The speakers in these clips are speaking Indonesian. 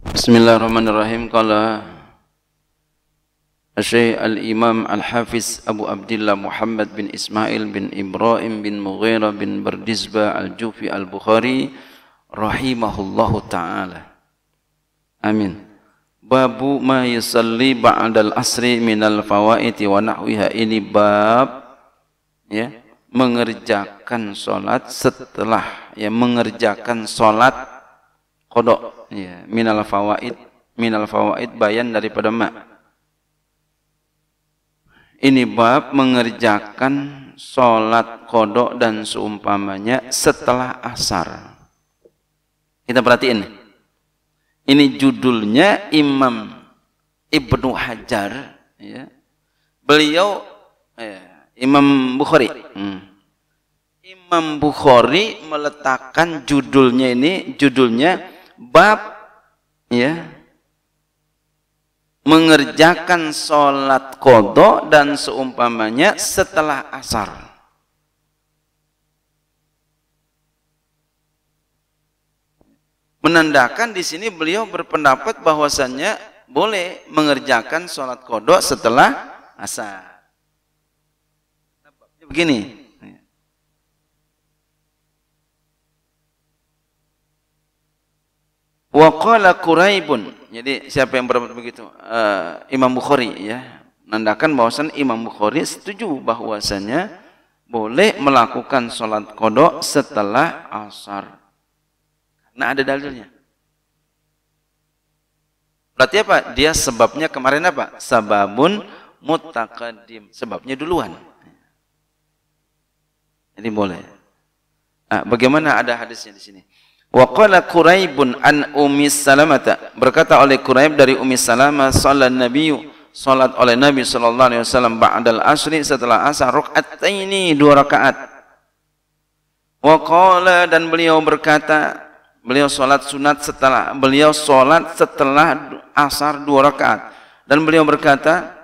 Bismillahirrahmanirrahim. Kala Asyik Al-Imam Al-Hafiz Abu Abdullah Muhammad bin Ismail bin Ibrahim bin Mughira bin Bardizba Al-Jufi Al-Bukhari rahimahullahu taala. Amin. Babu ma yusalli ba'dal asri minal fawaiti wa nahwiha ini bab ya mengerjakan solat setelah ya mengerjakan solat kodok Ya, minal fawaid, minal fawaid bayan daripada mak. Ini bab mengerjakan solat kodok dan seumpamanya setelah asar. Kita perhatiin. Ini judulnya Imam Ibnu Hajar. Ya. Beliau ya, Imam Bukhari. Hmm. Imam Bukhari meletakkan judulnya ini judulnya bab ya mengerjakan sholat kodok dan seumpamanya setelah asar. Menandakan di sini beliau berpendapat bahwasannya boleh mengerjakan sholat kodok setelah asar. Begini, Waqala Quraibun. Jadi siapa yang berpendapat begitu? Uh, Imam Bukhari ya. Menandakan bahwasan Imam Bukhari setuju bahwasanya boleh melakukan sholat kodok setelah asar. Nah ada dalilnya. Berarti apa? Dia sebabnya kemarin apa? Sababun mutakadim. Sebabnya duluan. Jadi boleh. Ah, bagaimana ada hadisnya di sini? Wa qala Quraibun an Ummi Salamata berkata oleh Quraib dari Ummi Salamah salat Nabi salat oleh Nabi sallallahu alaihi wasallam ba'dal asri setelah asar rakaataini dua rakaat. Wa qala dan beliau berkata beliau salat sunat setelah beliau salat setelah asar dua rakaat dan beliau berkata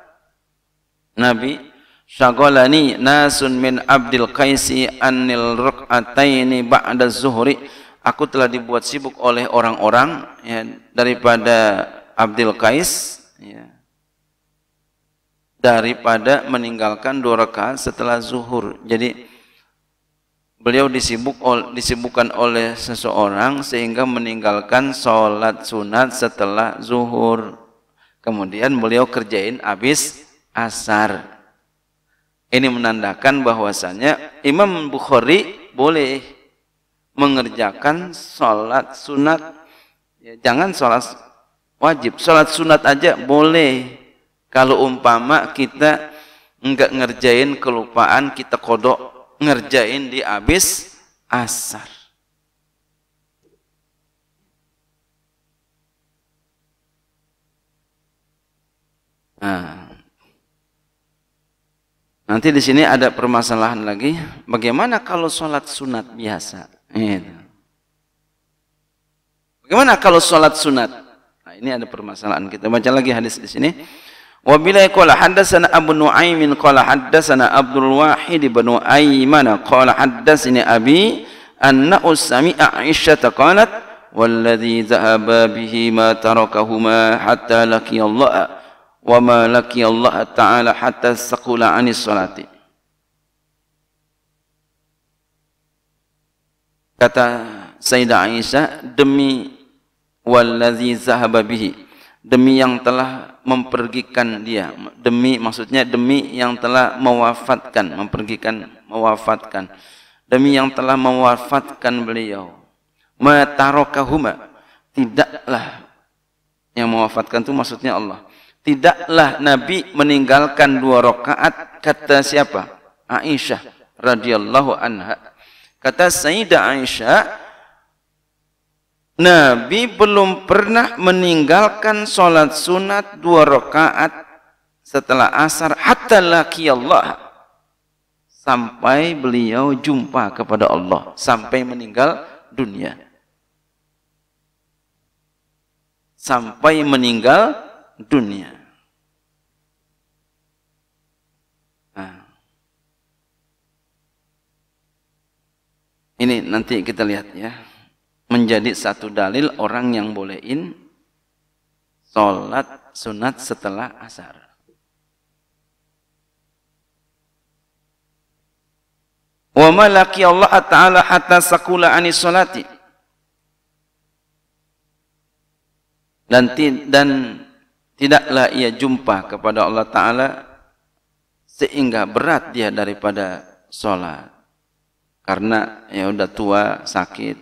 Nabi syagolani nasun min abdil Qaisi anil rakaataini ba'da zuhri aku telah dibuat sibuk oleh orang-orang ya, daripada Abdul Qais ya, daripada meninggalkan dua rakaat setelah zuhur. Jadi beliau disibuk ol, disibukkan oleh seseorang sehingga meninggalkan sholat sunat setelah zuhur. Kemudian beliau kerjain habis asar. Ini menandakan bahwasannya Imam Bukhari boleh mengerjakan sholat sunat. Ya, jangan sholat wajib. Sholat sunat aja boleh. Kalau umpama kita enggak ngerjain kelupaan, kita kodok ngerjain di abis asar. Nah, nanti di sini ada permasalahan lagi. Bagaimana kalau sholat sunat biasa? Bagaimana kalau sholat sunat? Nah, ini ada permasalahan. Kita baca lagi hadis di sini. Wabillahi qala haddatsana Abu Nuaim qala haddatsana Abdul Wahid bin Aiman qala haddatsani abi anna usmi'a Aisyah qalat والذي ذهب به ما تركهما حتى لقي الله وما لقي الله تعالى حتى سقل عن الصلاه Kata Sayyidah Aisyah, demi waladhi zahaba bihi. Demi yang telah mempergikan dia. Demi maksudnya demi yang telah mewafatkan, mempergikan, mewafatkan. Demi yang telah mewafatkan beliau. Matarokahuma. Tidaklah yang mewafatkan itu maksudnya Allah. Tidaklah Nabi meninggalkan dua rakaat kata siapa? Aisyah radhiyallahu anha Kata Sayyidah Aisyah, Nabi belum pernah meninggalkan sholat sunat dua rakaat setelah asar hatta laki Allah sampai beliau jumpa kepada Allah sampai meninggal dunia sampai meninggal dunia ini nanti kita lihat ya menjadi satu dalil orang yang bolehin sholat sunat setelah asar wa malaki Allah ta'ala hatta sakula anis sholati dan, dan tidaklah ia jumpa kepada Allah Ta'ala sehingga berat dia daripada sholat karena ya udah tua sakit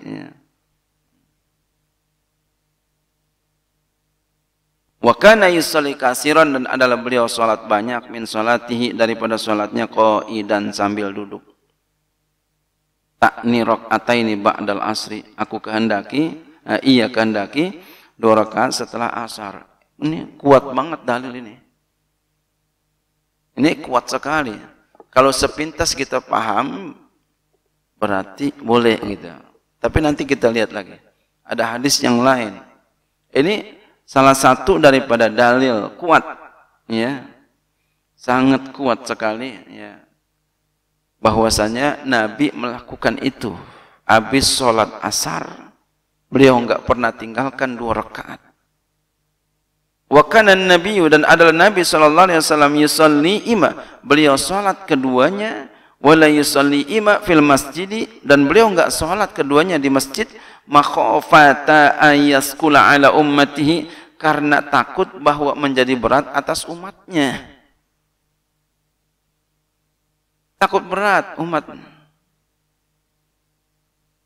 Wakana ya. Wa kana kasiran dan adalah beliau sholat banyak min salatihi daripada sholatnya salatnya dan sambil duduk. tak Takni rakaataini ba'dal asri. Aku kehendaki, eh, iya kehendaki dua rakaat setelah asar. Ini kuat banget dalil ini. Ini kuat sekali. Kalau sepintas kita paham, berarti boleh gitu. Tapi nanti kita lihat lagi. Ada hadis yang lain. Ini salah satu daripada dalil kuat ya. Sangat kuat sekali ya. Bahwasanya Nabi melakukan itu. Habis sholat asar, beliau enggak pernah tinggalkan dua rakaat. Wa kana nabiyyu dan adalah Nabi sallallahu alaihi wasallam yusalli ima. Beliau salat keduanya wala yusalli ima fil masjidi dan beliau enggak salat keduanya di masjid makhafata ayaskula ala ummatihi karena takut bahwa menjadi berat atas umatnya takut berat umat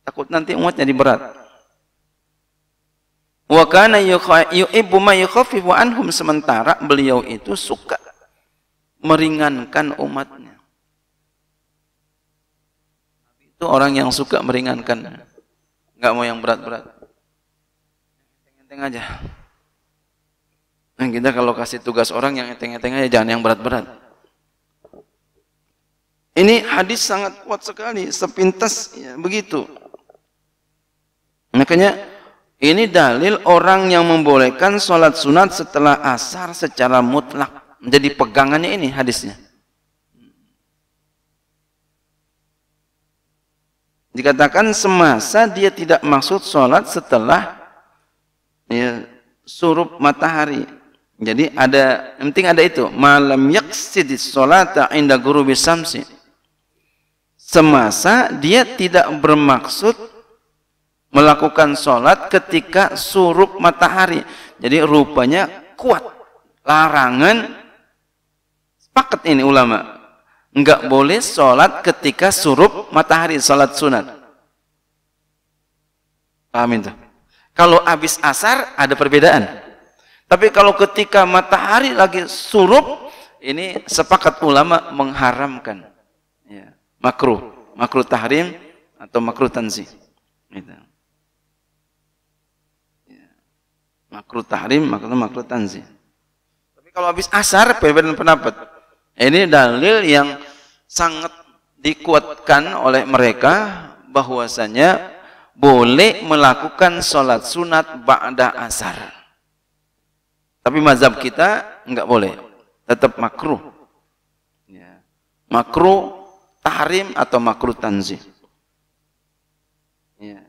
takut nanti umatnya jadi berat wa kana yuhibbu ma yukhaffifu anhum sementara beliau itu suka meringankan umatnya itu orang yang suka meringankan nggak mau yang berat-berat enteng-enteng aja nah, kita kalau kasih tugas orang yang enteng-enteng aja jangan yang berat-berat ini hadis sangat kuat sekali sepintas ya, begitu makanya ini dalil orang yang membolehkan sholat sunat setelah asar secara mutlak. Menjadi pegangannya ini hadisnya. Dikatakan semasa dia tidak maksud sholat setelah ya, surup matahari. Jadi ada yang penting ada itu malam yaksid sholata inda guru bisamsi. Semasa dia tidak bermaksud melakukan sholat ketika surup matahari. Jadi rupanya kuat larangan sepakat ini ulama Enggak boleh sholat ketika surup matahari, sholat sunat. Paham itu? Kalau habis asar ada perbedaan. Tapi kalau ketika matahari lagi surup, ini sepakat ulama mengharamkan. Ya. Makruh. Makruh tahrim atau makruh tanzi. Gitu. Ya. Makruh tahrim, makruh, makruh tanzi. Tapi kalau habis asar, perbedaan pendapat. Ini dalil yang sangat dikuatkan oleh mereka bahwasanya boleh melakukan sholat sunat ba'da asar. Tapi mazhab kita enggak boleh. Tetap makruh. Ya. Makruh tahrim atau makruh tanzih. Ya.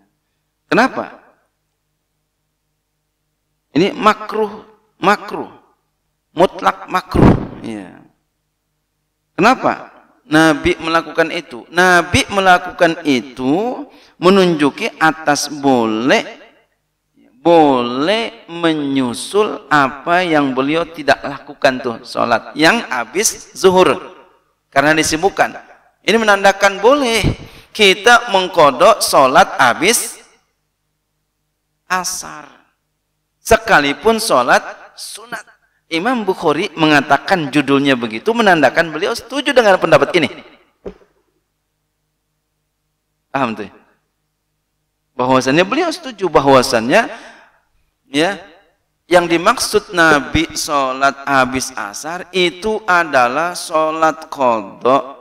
Kenapa? Ini makruh, makruh. Mutlak makruh. Ya. Kenapa? Nabi melakukan itu. Nabi melakukan itu menunjuki atas boleh boleh menyusul apa yang beliau tidak lakukan tuh salat yang habis zuhur karena disibukkan. Ini menandakan boleh kita mengkodok salat habis asar sekalipun salat sunat Imam Bukhari mengatakan judulnya begitu menandakan beliau setuju dengan pendapat ini. Paham tuh? Bahwasannya beliau setuju bahwasannya ya yang dimaksud Nabi sholat habis asar itu adalah sholat kodok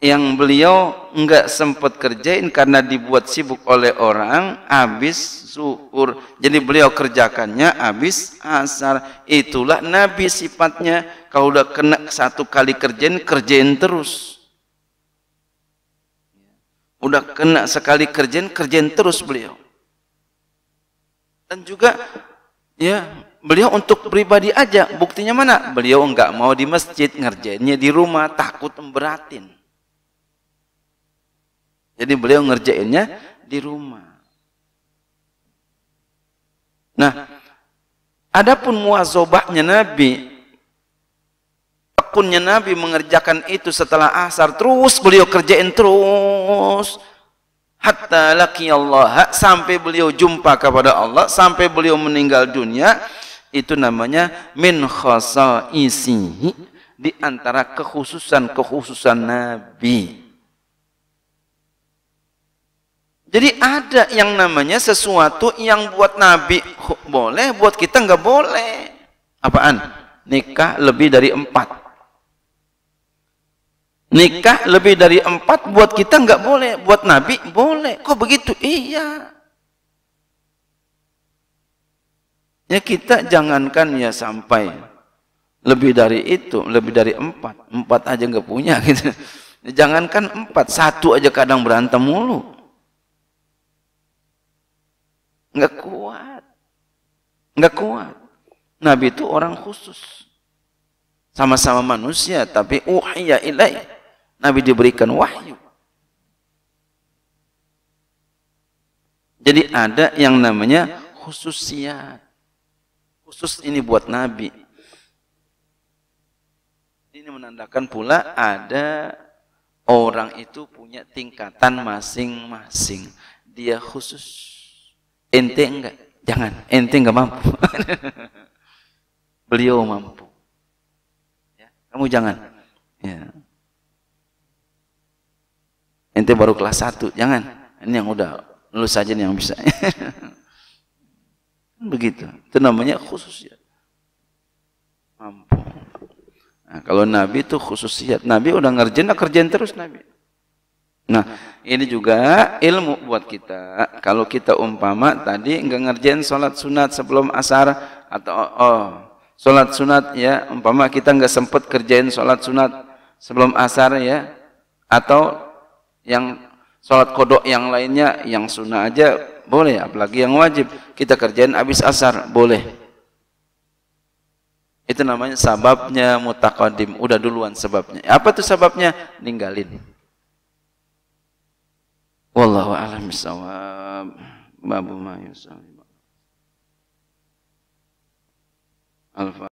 yang beliau enggak sempat kerjain karena dibuat sibuk oleh orang habis zuhur. Jadi beliau kerjakannya habis asar. Itulah Nabi sifatnya. Kalau udah kena satu kali kerjain, kerjain terus. Udah kena sekali kerjain, kerjain terus beliau. Dan juga ya beliau untuk pribadi aja. Buktinya mana? Beliau enggak mau di masjid, ngerjainnya di rumah, takut memberatin. Jadi beliau ngerjainnya di rumah. Nah, adapun muazobahnya Nabi, akunnya Nabi mengerjakan itu setelah asar terus beliau kerjain terus hatta Allah sampai beliau jumpa kepada Allah sampai beliau meninggal dunia itu namanya min khasa isihi di antara kekhususan-kekhususan Nabi. Jadi ada yang namanya sesuatu yang buat Nabi boleh, buat kita nggak boleh. Apaan? Nikah lebih dari empat. Nikah lebih dari empat buat kita nggak boleh, buat Nabi boleh. Kok begitu? Iya. Ya kita jangankan ya sampai lebih dari itu, lebih dari empat, empat aja nggak punya gitu. Jangankan empat, satu aja kadang berantem mulu Nggak kuat. Nggak kuat. Nabi itu orang khusus. Sama-sama manusia, tapi uhiya ilaih. Nabi diberikan wahyu. Jadi ada yang namanya khususiat. Khusus ini buat Nabi. Ini menandakan pula ada orang itu punya tingkatan masing-masing. Dia khusus ente enggak jangan ente enggak mampu beliau mampu ya, kamu jangan ya. ente baru kelas satu, jangan ini yang udah lulus saja yang bisa begitu itu namanya khusus ya mampu nah, kalau nabi itu khususiat ya. nabi udah ngerjain nah kerjain terus nabi nah ini juga ilmu buat kita. Kalau kita umpama tadi enggak ngerjain sholat sunat sebelum asar atau oh, sholat sunat ya, umpama kita enggak sempat kerjain sholat sunat sebelum asar ya, atau yang sholat kodok yang lainnya yang sunnah aja boleh, apalagi yang wajib kita kerjain habis asar boleh. Itu namanya sababnya mutakadim. Udah duluan sebabnya. Apa tuh sebabnya? Ninggalin. Wallahu a'lam bishawab. Babu ma yusalli. Alfa